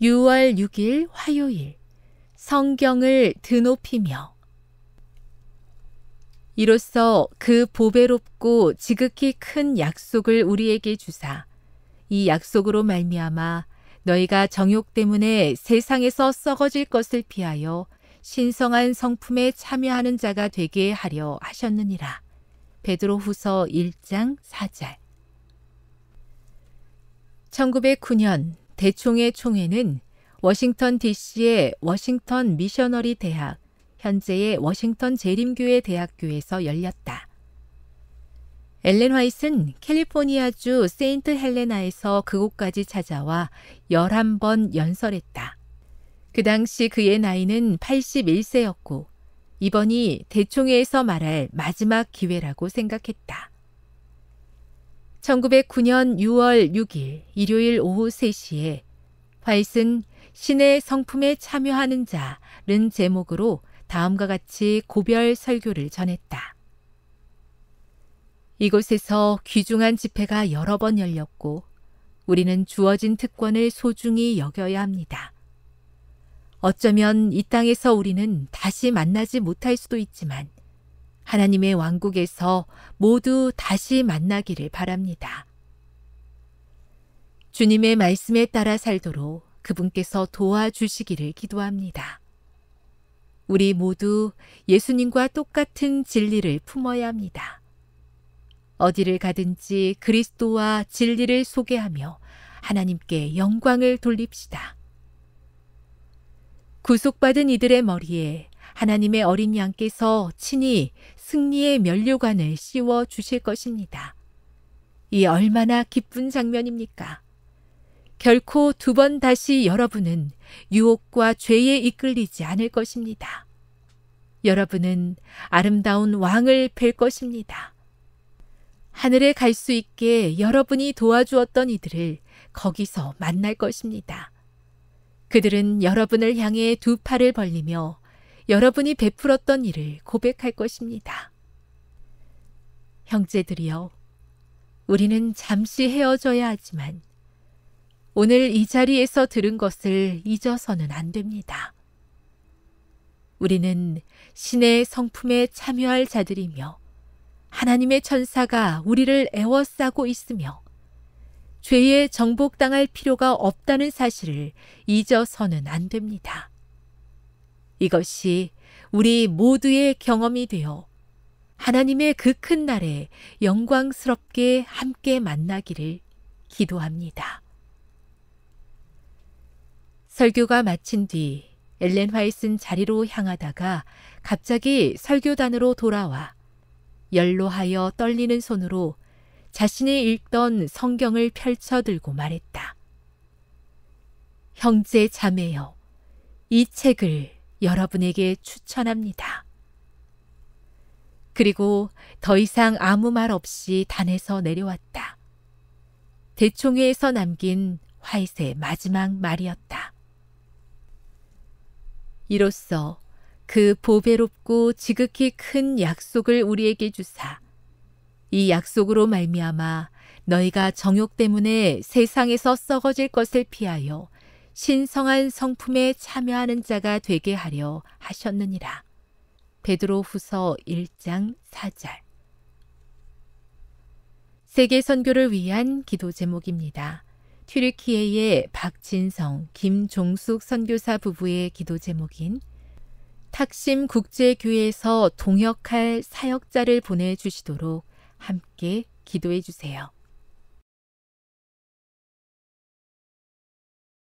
6월 6일 화요일 성경을 드높이며 이로써 그 보배롭고 지극히 큰 약속을 우리에게 주사 이 약속으로 말미암아 너희가 정욕 때문에 세상에서 썩어질 것을 피하여 신성한 성품에 참여하는 자가 되게 하려 하셨느니라. 베드로후서 1장 4절. 1909년 대총회 총회는 워싱턴 DC의 워싱턴 미셔너리 대학, 현재의 워싱턴 재림교회 대학교에서 열렸다. 엘렌 화이트는 캘리포니아주 세인트 헬레나에서 그곳까지 찾아와 11번 연설했다. 그 당시 그의 나이는 81세였고 이번이 대총회에서 말할 마지막 기회라고 생각했다. 1909년 6월 6일 일요일 오후 3시에 화이슨 신의 성품에 참여하는 자는 제목으로 다음과 같이 고별 설교를 전했다. 이곳에서 귀중한 집회가 여러 번 열렸고 우리는 주어진 특권을 소중히 여겨야 합니다. 어쩌면 이 땅에서 우리는 다시 만나지 못할 수도 있지만 하나님의 왕국에서 모두 다시 만나기를 바랍니다. 주님의 말씀에 따라 살도록 그분께서 도와주시기를 기도합니다. 우리 모두 예수님과 똑같은 진리를 품어야 합니다. 어디를 가든지 그리스도와 진리를 소개하며 하나님께 영광을 돌립시다. 구속받은 이들의 머리에 하나님의 어린 양께서 친히 승리의 면류관을 씌워 주실 것입니다. 이 얼마나 기쁜 장면입니까? 결코 두 번 다시 여러분은 유혹과 죄에 이끌리지 않을 것입니다. 여러분은 아름다운 왕을 뵐 것입니다. 하늘에 갈 수 있게 여러분이 도와주었던 이들을 거기서 만날 것입니다. 그들은 여러분을 향해 두 팔을 벌리며 여러분이 베풀었던 일을 고백할 것입니다. 형제들이여, 우리는 잠시 헤어져야 하지만 오늘 이 자리에서 들은 것을 잊어서는 안 됩니다. 우리는 신의 성품에 참여할 자들이며 하나님의 천사가 우리를 애워싸고 있으며 죄에 정복당할 필요가 없다는 사실을 잊어서는 안 됩니다. 이것이 우리 모두의 경험이 되어 하나님의 그 큰 날에 영광스럽게 함께 만나기를 기도합니다. 설교가 마친 뒤 엘렌 화이슨 자리로 향하다가 갑자기 설교단으로 돌아와 열로하여 떨리는 손으로 자신이 읽던 성경을 펼쳐들고 말했다. 형제 자매여, 이 책을 여러분에게 추천합니다. 그리고 더 이상 아무 말 없이 단에서 내려왔다. 대총회에서 남긴 화이트의 마지막 말이었다. 이로써 그 보배롭고 지극히 큰 약속을 우리에게 주사 이 약속으로 말미암아 너희가 정욕 때문에 세상에서 썩어질 것을 피하여 신성한 성품에 참여하는 자가 되게 하려 하셨느니라. 베드로 후서 1장 4절 세계 선교를 위한 기도 제목입니다. 튀르키예의 박진성, 김종숙 선교사 부부의 기도 제목인 탁심 국제교회에서 동역할 사역자를 보내주시도록 함께 기도해 주세요.